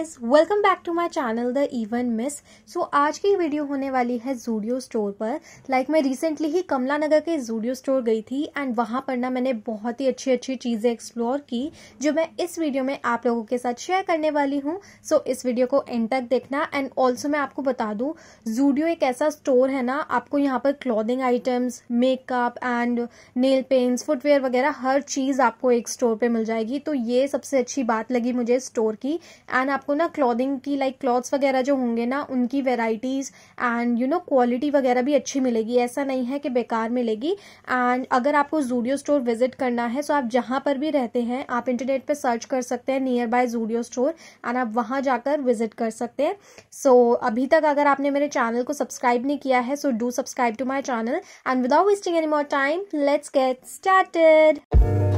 Guys welcome back to my channel the इवन मिस so आज की वीडियो होने वाली है जूडियो स्टोर पर लाइक like, मैं रिसेंटली ही कमला नगर के जूडियो स्टोर गई थी एंड वहाँ पर ना मैंने बहुत ही अच्छी अच्छी चीज़ें एक्सप्लोर की जो मैं इस वीडियो में आप लोगों के साथ शेयर करने वाली हूँ सो so, इस वीडियो को एंड तक देखना एंड ऑल्सो मैं आपको बता दूँ जूडियो एक ऐसा स्टोर है ना आपको यहाँ पर clothing items makeup and nail paints footwear वगैरह हर चीज़ आपको एक स्टोर पर मिल जाएगी तो ये सबसे अच्छी बात लगी मुझे स्टोर की एंड आपको आपको ना क्लॉदिंग की लाइक क्लॉथ्स वगैरह जो होंगे ना उनकी varieties and you know quality वगैरह भी अच्छी मिलेगी ऐसा नहीं है कि बेकार मिलेगी एंड अगर आपको जूडियो स्टोर विजिट करना है तो आप जहां पर भी रहते हैं आप इंटरनेट पर सर्च कर सकते हैं nearby Zudio store and आप वहां जाकर विजिट कर सकते हैं सो so, अभी तक अगर आपने मेरे चैनल को सब्सक्राइब नहीं किया है so do subscribe to my channel and without wasting any more time let's get started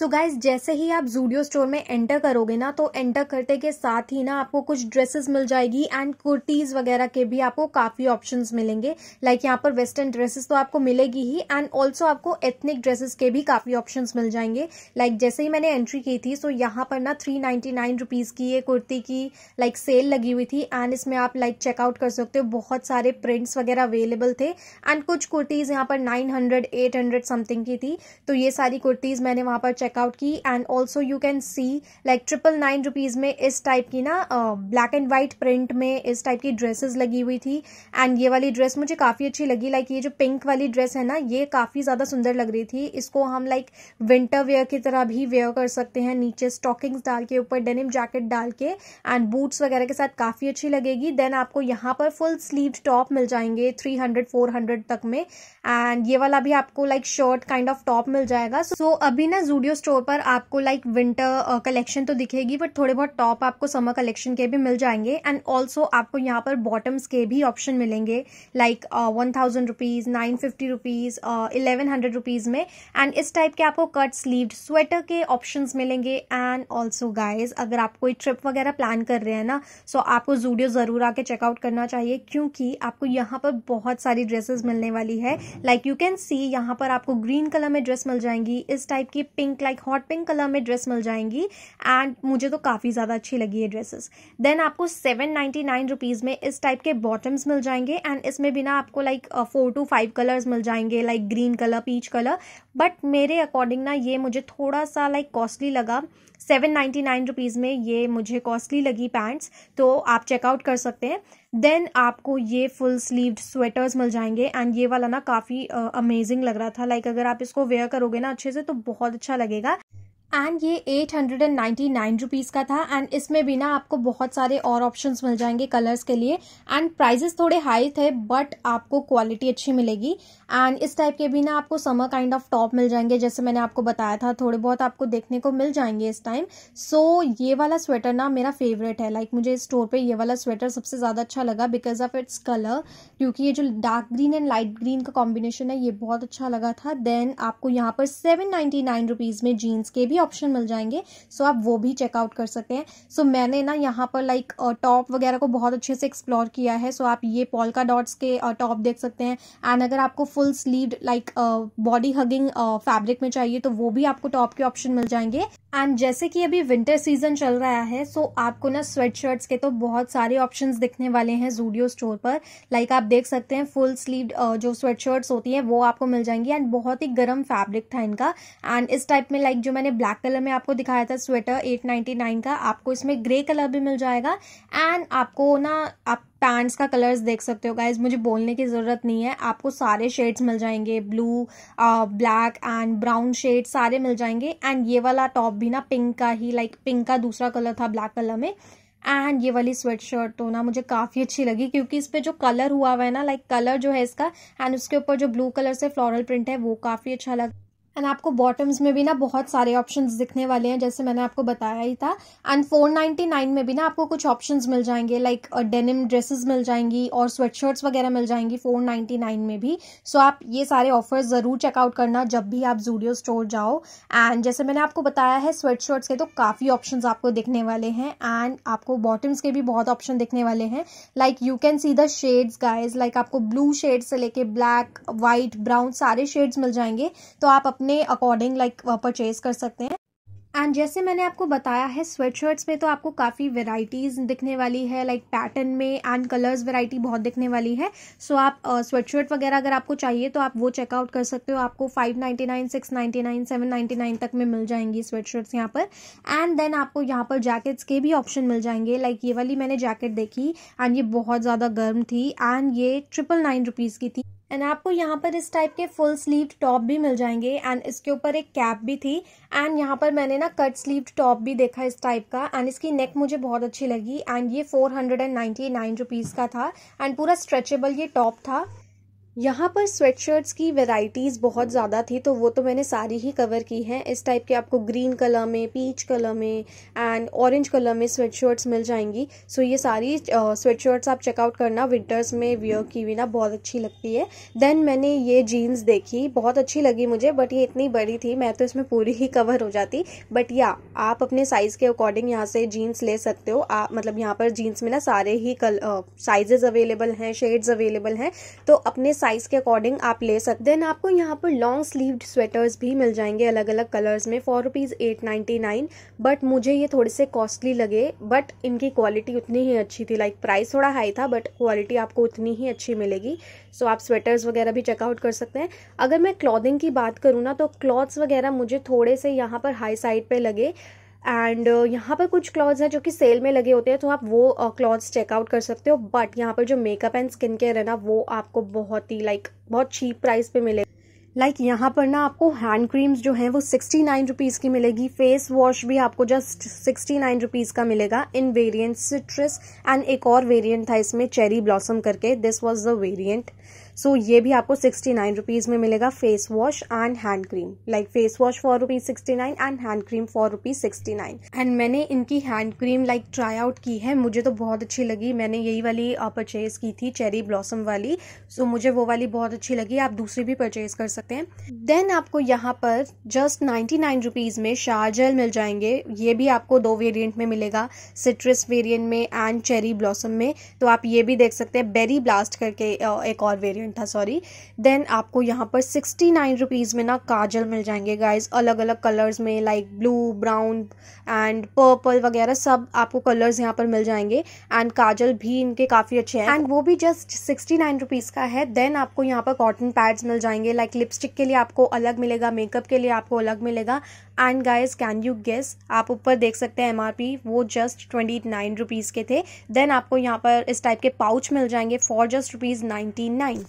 so so guys जैसे ही आप जूडियो स्टोर में एंटर करोगे ना तो एंटर करते के साथ ही ना आपको कुछ ड्रेसेस मिल जाएगी एंड कुर्तीज़ वगैरह के भी आपको काफ़ी ऑप्शंस मिलेंगे लाइक like यहाँ पर वेस्टर्न ड्रेसेस तो आपको मिलेगी ही एंड ऑल्सो आपको एथनिक ड्रेसेस के भी काफ़ी ऑप्शन मिल जाएंगे लाइक like जैसे ही मैंने एंट्री की थी सो तो so यहाँ पर ना थ्री नाइन्टी की ये कुर्ती की लाइक like सेल लगी हुई थी एंड इसमें आप लाइक like चेकआउट कर सकते हो बहुत सारे प्रिंट्स वगैरह अवेलेबल थे एंड कुछ कुर्तीज़ यहाँ पर नाइन हंड्रेड समथिंग की थी तो ये सारी कुर्तीज़ मैंने वहाँ पर चेक चेकआउट की and also you can see like triple nine rupees में इस टाइप की ना ब्लैक एंड वाइट प्रिंट में इस टाइप की ड्रेसेस लगी हुई थी एंड ये वाली ड्रेस मुझे काफ़ी अच्छी लगी लाइक like, ये जो पिंक वाली ड्रेस है ना ये काफ़ी ज़्यादा सुंदर लग रही थी इसको हम लाइक विंटर वेयर की तरह भी वेयर कर सकते हैं नीचे स्टॉकिंग्स डाल के ऊपर डेनिम जैकेट डाल के एंड बूट्स वगैरह के साथ काफ़ी अच्छी लगेगी देन आपको यहाँ पर फुल स्लीव टॉप मिल जाएंगे थ्री हंड्रेड फोर हंड्रेड तक में एंड ये वाला भी आपको like shirt kind of top मिल जाएगा सो so, अभी ना जूडियो स्टोर पर आपको लाइक विंटर कलेक्शन तो दिखेगी बट थोड़े बहुत टॉप आपको समर कलेक्शन के भी मिल जाएंगे एंड ऑल्सो आपको यहाँ पर बॉटम्स के भी ऑप्शन मिलेंगे like one thousand rupees nine fifty rupees eleven hundred rupees में एंड इस टाइप के आपको कट स्लीव स्वेटर के ऑप्शन मिलेंगे एंड ऑल्सो गाइज अगर आप कोई ट्रिप वगैरह प्लान कर रहे हैं ना सो so आपको जूडियो ज़रूर आके चेकआउट करना चाहिए क्योंकि आपको यहाँ पर बहुत सारी ड्रेसेस मिलने वाली है लाइक यू कैन सी यहाँ पर आपको ग्रीन कलर में ड्रेस मिल जाएंगी इस टाइप की pink like hot pink colour में ड्रेस मिल जाएंगी एंड मुझे तो काफ़ी ज़्यादा अच्छी लगी ये ड्रेसेस देन आपको सेवन नाइन्टी नाइन रुपीज़ में इस टाइप के बॉटम्स मिल जाएंगे एंड इसमें भी ना आपको like four two five colours मिल जाएंगे like green colour peach colour but मेरे अकॉर्डिंग ना ये मुझे थोड़ा सा लाइक कॉस्टली लगा सेवन नाइन्टी नाइन रुपीज़ में ये मुझे कॉस्टली लगी पैंट्स तो आप चेकआउट कर सकते हैं देन आपको ये फुल स्लीव स्वेटर्स मिल जाएंगे एंड ये वाला ना काफ़ी अमेजिंग uh, लग रहा था लाइक like, अगर आप इसको वेयर करोगे ना अच्छे से तो बहुत अच्छा लगेगा एंड ये eight hundred and ninety nine rupees का था एंड इसमें भी ना आपको बहुत सारे और ऑप्शंस मिल जाएंगे कलर्स के लिए एंड प्राइजेस थोड़े हाई थे बट आपको क्वालिटी अच्छी मिलेगी एंड इस टाइप के भी ना आपको समर काइंड ऑफ टॉप मिल जाएंगे जैसे मैंने आपको बताया था थोड़े बहुत आपको देखने को मिल जाएंगे इस टाइम सो so, ये वाला स्वेटर ना मेरा फेवरेट है लाइक like, मुझे स्टोर पर ये वाला स्वेटर सबसे ज़्यादा अच्छा लगा बिकॉज ऑफ इट्स कलर क्योंकि ये जो dark green and light green का कॉम्बिनेशन है ये बहुत अच्छा लगा था देन आपको यहाँ पर सेवन नाइन्टी नाइन रुपीज़ में जीन्स के भी ऑप्शन मिल जाएंगे सो आप वो भी चेकआउट कर सकते हैं सो मैंने ना यहाँ पर लाइक टॉप वगैरह को बहुत अच्छे से एक्सप्लोर किया है सो आप ये पॉलका डॉट्स के टॉप देख सकते हैं एंड अगर आपको full sleeve like body hugging fabric में चाहिए तो वो भी आपको टॉप के ऑप्शन मिल जाएंगे एंड जैसे कि अभी विंटर सीजन चल रहा है सो so आपको ना स्वेट शर्ट्स के तो बहुत सारे ऑप्शंस दिखने वाले हैं जूडियो स्टोर पर लाइक like आप देख सकते हैं फुल स्लीव uh, जो स्वेट शर्ट्स होती हैं वो आपको मिल जाएंगी एंड बहुत ही गर्म फैब्रिक था इनका एंड इस टाइप में लाइक like जो मैंने ब्लैक कलर में आपको दिखाया था स्वेटर एट का आपको इसमें ग्रे कलर भी मिल जाएगा एंड आपको ना आप पैंट्स का कलर्स देख सकते हो गाइज मुझे बोलने की ज़रूरत नहीं है आपको सारे शेड्स मिल जाएंगे blue black and brown shade सारे मिल जाएंगे एंड ये वाला टॉप भी ना पिंक का ही लाइक like, पिंक का दूसरा कलर था ब्लैक कलर में एंड ये वाली स्वेट शर्ट तो ना मुझे काफ़ी अच्छी लगी क्योंकि इस पर जो कलर हुआ हुआ है ना लाइक कलर जो है इसका एंड उसके ऊपर जो ब्लू कलर से फ्लोरल प्रिंट है वो काफ़ी अच्छा लगा एंड आपको बॉटम्स में भी ना बहुत सारे ऑप्शंस दिखने वाले हैं जैसे मैंने आपको बताया ही था एंड फोर नाइन में भी ना आपको कुछ ऑप्शंस मिल जाएंगे लाइक डेनिम ड्रेसेस मिल जाएंगी और स्वेटशर्ट्स वगैरह मिल जाएंगी फोर नाइन में भी सो so, आप ये सारे ऑफर्स ज़रूर चेकआउट करना जब भी आप जूडियो स्टोर जाओ एंड जैसे मैंने आपको बताया है स्वेटशर्ट्स के तो काफ़ी ऑप्शन आपको दिखने वाले हैं एंड आपको बॉटम्स के भी बहुत ऑप्शन दिखने वाले हैं like you can see the shades guys like आपको ब्लू शेड्स से लेके ब्लैक वाइट ब्राउन सारे शेड्स मिल जाएंगे तो आप अपने अकॉर्डिंग लाइक परचेज कर सकते हैं एंड जैसे मैंने आपको बताया है स्वेट शर्ट्स में तो आपको काफ़ी वेराइटीज़ दिखने वाली है लाइक पैटर्न में एंड कलर्स वेराइटी बहुत दिखने वाली है सो so, आप स्वेट शर्ट वगैरह अगर आपको चाहिए तो आप वो चेकआउट कर सकते हो आपको five ninety nine six ninety nine seven ninety nine तक में मिल जाएंगी स्वेट शर्ट्स यहाँ पर एंड देन आपको यहाँ पर जैकेट्स के भी ऑप्शन मिल जाएंगे लाइक like ये वाली मैंने जैकेट देखी एंड ये बहुत ज़्यादा गर्म थी एंड ये ट्रिपल नाइन रुपीज़ की थी एंड आपको यहाँ पर इस टाइप के फुल स्लीव टॉप भी मिल जाएंगे एंड इसके ऊपर एक कैप भी थी एंड यहाँ पर मैंने ना कट स्लीव टॉप भी देखा इस टाइप का एंड इसकी नेक मुझे बहुत अच्छी लगी एंड ये four hundred and ninety nine rupees का था एंड पूरा स्ट्रेचेबल ये टॉप था यहाँ पर स्वेटशर्ट्स की वेराइटीज़ बहुत ज़्यादा थी तो वो तो मैंने सारी ही कवर की हैं इस टाइप के आपको ग्रीन कलर में पीच कलर में एंड ऑरेंज कलर में स्वेटशर्ट्स मिल जाएंगी सो ये सारी स्वेटशर्ट्स आप चेकआउट करना विंटर्स में वियर की भी ना बहुत अच्छी लगती है देन मैंने ये जीन्स देखी बहुत अच्छी लगी मुझे बट ये इतनी बड़ी थी मैं तो इसमें पूरी ही कवर हो जाती बट या आप अपने साइज़ के अकॉर्डिंग यहाँ से जीन्स ले सकते हो आप मतलब यहाँ पर जीन्स में ना सारे ही कल साइजेज़ अवेलेबल हैं शेड्स अवेलेबल हैं तो अपने साइज़ के अकॉर्डिंग आप ले सकते देन आपको यहाँ पर लॉन्ग स्लीव्ड स्वेटर्स भी मिल जाएंगे अलग अलग कलर्स में four rupees eight ninety nine but मुझे ये थोड़े से कॉस्टली लगे बट इनकी क्वालिटी उतनी ही अच्छी थी लाइक like, प्राइस थोड़ा हाई था बट क्वालिटी आपको उतनी ही अच्छी मिलेगी सो so, आप स्वेटर्स वगैरह भी चेकआउट कर सकते हैं अगर मैं क्लॉदिंग की बात करूँ ना तो क्लॉथ्स वगैरह मुझे थोड़े से यहाँ पर हाई साइड पर लगे एंड uh, यहाँ पर कुछ क्लॉथ्स हैं जो कि सेल में लगे होते हैं तो आप वो क्लॉथ्स uh, चेकआउट कर सकते हो बट यहाँ पर जो मेकअप एंड स्किन केयर है ना वो आपको बहुत ही लाइक बहुत चीप प्राइस पे मिले लाइक like यहाँ पर ना आपको हैंड क्रीम्स जो हैं वो सिक्सटी नाइन रुपीज़ की मिलेगी फेस वॉश भी आपको जस्ट सिक्सटी नाइन रुपीज़ का मिलेगा इन वेरिएंट सिट्रस एंड एक और वेरिएंट था इसमें चेरी ब्लॉसम करके this was the variant so so, ये भी आपको सिक्सटी नाइन रुपीज़ में मिलेगा face wash and hand cream like face wash for rupees sixty nine and hand cream for rupees sixty nine and मैंने इनकी hand cream like try out की है मुझे तो बहुत अच्छी लगी मैंने यही वाली परचेज़ की थी चेरी ब्लॉसम वाली सो so, मुझे वो वाली बहुत अच्छी लगी आप दूसरी भी परचेज़ कर सकते हैं देन आपको यहाँ पर जस्ट नाइन्टी नाइन रुपीज़ में शारजेल मिल जाएंगे ये भी आपको दो वेरियंट में मिलेगा सिट्रस वेरियंट में एंड चेरी ब्लॉसम में तो आप ये भी देख सकते हैं बेरी ब्लास्ट करके एक और वेरियंट डिफरेंट था सॉरी देन आपको यहाँ पर सिक्सटी नाइन रुपीज़ में ना काजल मिल जाएंगे गाइज अलग अलग कलर्स में like blue brown and purple वगैरह सब आपको कलर्स यहाँ पर मिल जाएंगे एंड काजल भी इनके काफ़ी अच्छे हैं एंड वो भी जस्ट सिक्सटी नाइन रुपीज़ का है देन आपको यहाँ पर कॉटन पैड्स मिल जाएंगे लाइक लिपस्टिक के लिए आपको अलग मिलेगा मेकअप के लिए आपको अलग मिलेगा and guys can you guess आप ऊपर देख सकते हैं पी वो जस्ट ट्वेंटी नाइन रुपीज़ के थे देन आपको यहाँ पर इस टाइप के पाउच मिल जाएंगे for just rupees ninety nine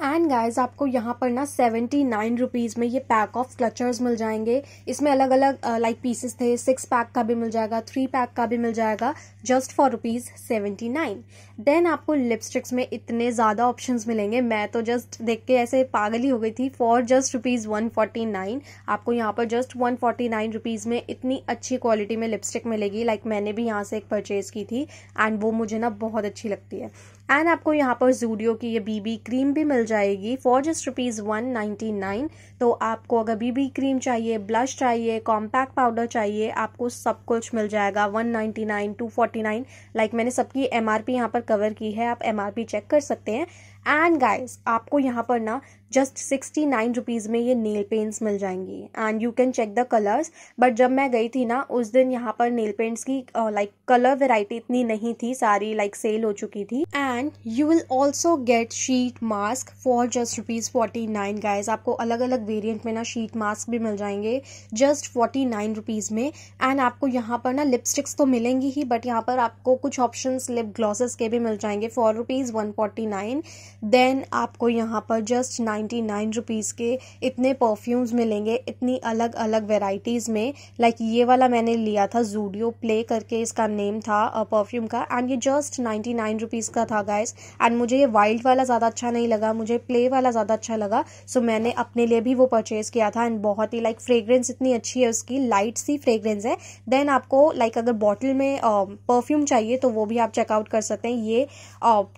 and guys आपको यहाँ पर ना सेवेंटी नाइन रुपीज़ में ये पैक ऑफ क्लचर्स मिल जाएंगे इसमें अलग अलग लाइक uh, पीसेस like थे सिक्स पैक का भी मिल जाएगा थ्री पैक का भी मिल जाएगा just for rupees seventy nine then आपको लिपस्टिक्स में इतने ज़्यादा ऑप्शन मिलेंगे मैं तो जस्ट देख के ऐसे पागल ही हो गई थी for just rupees one forty nine आपको यहाँ पर just one forty nine rupees में इतनी अच्छी क्वालिटी में लिपस्टिक मिलेगी लाइक like मैंने भी यहाँ से एक परचेज़ की थी एंड वो मुझे ना बहुत अच्छी लगती है एंड आपको यहाँ पर जूडियो की ये बीबी क्रीम भी मिल जाएगी for just rupees one ninety nine तो आपको अगर बीबी क्रीम चाहिए ब्लश चाहिए कॉम्पैक्ट पाउडर चाहिए आपको सब कुछ मिल जाएगा one ninety nine two forty nine like मैंने सबकी एम आर पी यहाँ पर कवर की है आप एम चेक कर सकते हैं एंड गाइस आपको यहाँ पर ना जस्ट सिक्सटी नाइन रुपीज़ में ये नेल पेंट्स मिल जाएंगी and you can check the colours but जब मैं गई थी ना उस दिन यहाँ पर नेल पेंट्स की लाइक कलर वेराइटी इतनी नहीं थी सारी लाइक like, सेल हो चुकी थी and you will also get sheet mask for just rupees forty nine guys आपको अलग अलग वेरियंट में ना शीट मास्क भी मिल जाएंगे जस्ट फोर्टी नाइन रुपीज़ में एंड आपको यहाँ पर ना लिपस्टिक्स तो मिलेंगी ही बट यहाँ पर आपको कुछ ऑप्शन लिप ग्लॉसेस के भी मिल जाएंगे for rupees one forty nine then आपको यहाँ पर जस्ट नाइन्टी नाइन रुपीज़ के इतने परफ्यूम्स मिलेंगे इतनी अलग अलग वेराइटीज़ में लाइक like ये वाला मैंने लिया था जूडियो प्ले करके इसका नेम था परफ्यूम का एंड ये जस्ट नाइन्टी नाइन रुपीज़ का था गाइस एंड मुझे ये वाइल्ड वाला ज़्यादा अच्छा नहीं लगा मुझे प्ले वाला ज़्यादा अच्छा लगा सो so मैंने अपने लिए भी वो परचेज़ किया था एंड बहुत ही लाइक like, फ्रेगरेंस इतनी अच्छी है उसकी लाइट सी फ्रेगरेंस है देन आपको लाइक like, अगर बॉटल में परफ्यूम चाहिए तो वो भी आप चेकआउट कर सकते हैं ये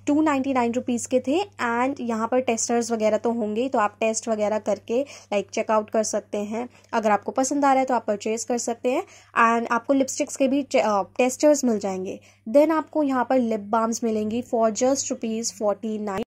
टू नाइन्टी नाइन रुपीज़ के थे एंड यहाँ पर टेस्टर्स वगैरह तो होंगे तो आप टेस्ट वगैरह करके लाइक चेकआउट कर सकते हैं अगर आपको पसंद आ रहा है तो आप परचेज़ कर सकते हैं एंड आपको लिपस्टिक्स के भी टेस्टर्स मिल जाएंगे देन आपको यहाँ पर लिप बाम्स मिलेंगी for just rupees forty nine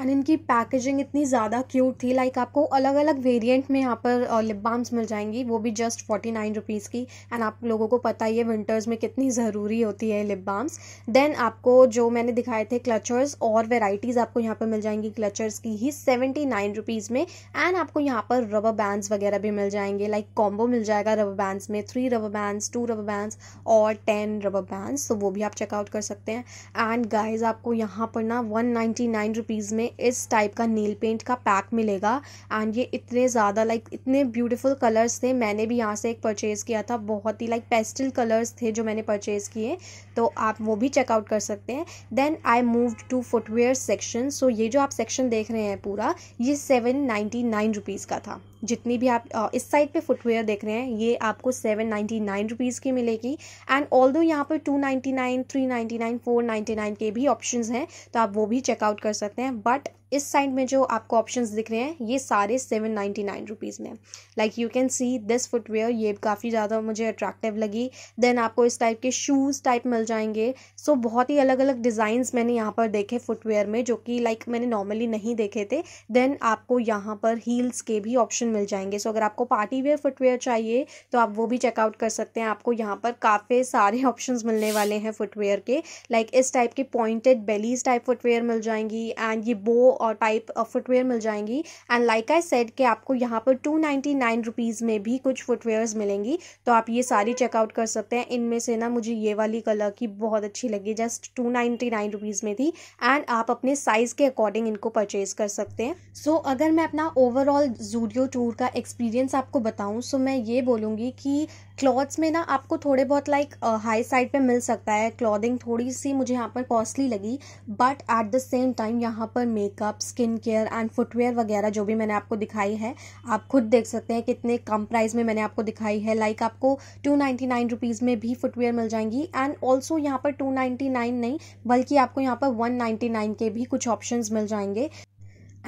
and इनकी पैकेजिंग इतनी ज़्यादा क्यूट थी लाइक like आपको अलग अलग वेरिएंट में यहाँ पर लिप बाम्स मिल जाएंगी वो भी जस्ट फोर्टी नाइन रुपीज़ की एंड आप लोगों को पता ही है विंटर्स में कितनी ज़रूरी होती है लिप बाम्स देन आपको जो मैंने दिखाए थे क्लचर्स और वेराइटीज़ आपको यहाँ पर मिल जाएंगी क्लचर्स की ही सेवेंटी नाइन रुपीज़ में एंड आपको यहाँ पर रबर बैंड्स वगैरह भी मिल जाएंगे लाइक like कॉम्बो मिल जाएगा रबर बैंड्स में three rubber bands two rubber bands और टेन रबर बैंड्स तो वो भी आप चेकआउट कर सकते हैं एंड गाइज आपको यहाँ पर ना वन नाइन्टी नाइन रुपीज़ में हमें इस टाइप का नील पेंट का पैक मिलेगा एंड ये इतने ज़्यादा लाइक इतने ब्यूटीफुल कलर्स थे मैंने भी यहाँ से एक परचेज़ किया था बहुत ही लाइक पेस्टल कलर्स थे जो मैंने परचेज़ किए तो आप वो भी चेकआउट कर सकते हैं then I move to footwear section so ये जो आप सेक्शन देख रहे हैं पूरा ये सेवन नाइन्टी नाइन रुपीज़ का था जितनी भी आप इस साइड पे फुटवेयर देख रहे हैं ये आपको सेवन नाइन्टी नाइन रुपीज़ की मिलेगी एंड ऑल दो यहाँ पर two ninety nine three ninety nine four ninety nine के भी ऑप्शन हैं तो आप वो भी चेकआउट कर सकते हैं बट इस साइड में जो आपको ऑप्शंस दिख रहे हैं ये सारे सेवन नाइन्टी नाइन रुपीज़ में like you can see this footwear ये काफ़ी ज़्यादा मुझे अट्रैक्टिव लगी देन आपको इस टाइप के शूज़ टाइप मिल जाएंगे सो so, बहुत ही अलग अलग डिज़ाइंस मैंने यहाँ पर देखे फुटवेयर में जो कि लाइक like, मैंने नॉर्मली नहीं देखे थे देन आपको यहाँ पर हील्स के भी ऑप्शन मिल जाएंगे सो so, अगर आपको पार्टी वेयर फुटवेयर चाहिए तो आप वो भी चेकआउट कर सकते हैं आपको यहाँ पर काफ़ी सारे ऑप्शन मिलने वाले हैं फुटवेयर के लाइक like, इस टाइप के पॉइंटेड बेलीज टाइप फुटवेयर मिल जाएंगी एंड ये बो और टाइप फुटवेयर uh, मिल जाएंगी एंड लाइक आई सेड कि आपको यहाँ पर टू नाइन्टी नाइन रुपीज़ में भी कुछ फुटवेयर्स मिलेंगी तो आप ये सारी चेकआउट कर सकते हैं इनमें से ना मुझे ये वाली कलर की बहुत अच्छी लगी just two ninety nine rupees में थी एंड आप अपने साइज़ के अकॉर्डिंग इनको परचेज कर सकते हैं सो so, अगर मैं अपना ओवरऑल जूडियो टूर का एक्सपीरियंस आपको बताऊँ सो so मैं ये बोलूँगी कि क्लॉथ्स में ना आपको थोड़े बहुत लाइक हाई साइड पे मिल सकता है क्लॉदिंग थोड़ी सी मुझे यहाँ पर कॉस्टली लगी but at the same time यहाँ पर makeup makeup skin care and footwear वगैरह जो भी मैंने आपको दिखाई है आप खुद देख सकते हैं कितने कम प्राइस में मैंने आपको दिखाई है लाइक like आपको टू नाइन्टी नाइन रुपीज़ में भी फुटवेयर मिल जाएंगी एंड ऑल्सो यहाँ पर टू नाइन नहीं बल्कि आपको यहाँ पर वन नाइन के भी कुछ ऑप्शन मिल जाएंगे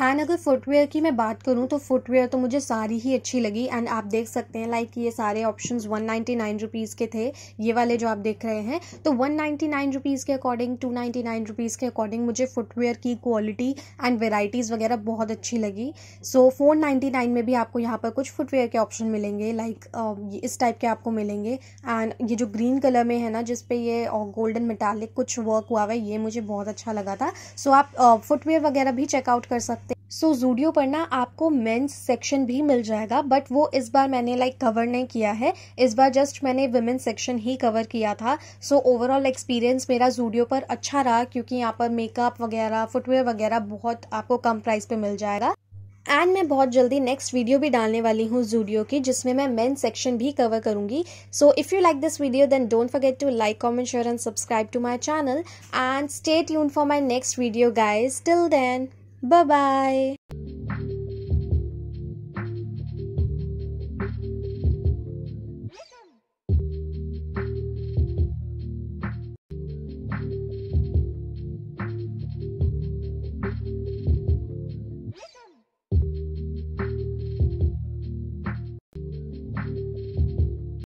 एंड अगर फुटवेयर की मैं बात करूँ तो फुटवेयर तो मुझे सारी ही अच्छी लगी एंड आप देख सकते हैं लाइक ये सारे option one ninety nine rupees के थे ये वाले जो आप देख रहे हैं तो वन नाइन्टी नाइन रुपीज़ के according to ninety nine rupees के अकॉर्डिंग मुझे फुटवेयर की क्वालिटी एंड वेराइटीज़ वगैरह बहुत अच्छी लगी सो फोर नाइन्टी नाइन में भी आपको यहाँ पर कुछ फुटवेयर के ऑप्शन मिलेंगे लाइक like, इस टाइप के आपको मिलेंगे एंड ये जो ग्रीन कलर में है ना जिसपे ये गोल्डन मेटालिक कुछ वर्क हुआ हुआ है ये मुझे बहुत अच्छा लगा था सो so, आप फुटवेयर वगैरह भी चेकआउट कर सकते सो so, जूडियो पर ना आपको मेंस सेक्शन भी मिल जाएगा बट वो इस बार मैंने लाइक like, कवर नहीं किया है इस बार जस्ट मैंने वुमेन सेक्शन ही कवर किया था सो ओवरऑल एक्सपीरियंस मेरा जूडियो पर अच्छा रहा क्योंकि यहाँ पर मेकअप वगैरह फुटवेयर वगैरह बहुत आपको कम प्राइस पे मिल जाएगा एंड मैं बहुत जल्दी नेक्स्ट वीडियो भी डालने वाली हूँ जूडियो की जिसमें मैं मेन सेक्शन भी कवर करूंगी so if you like this video then don't forget to like comment share and subscribe to my channel and stay यून for my next video guys till then Bye bye.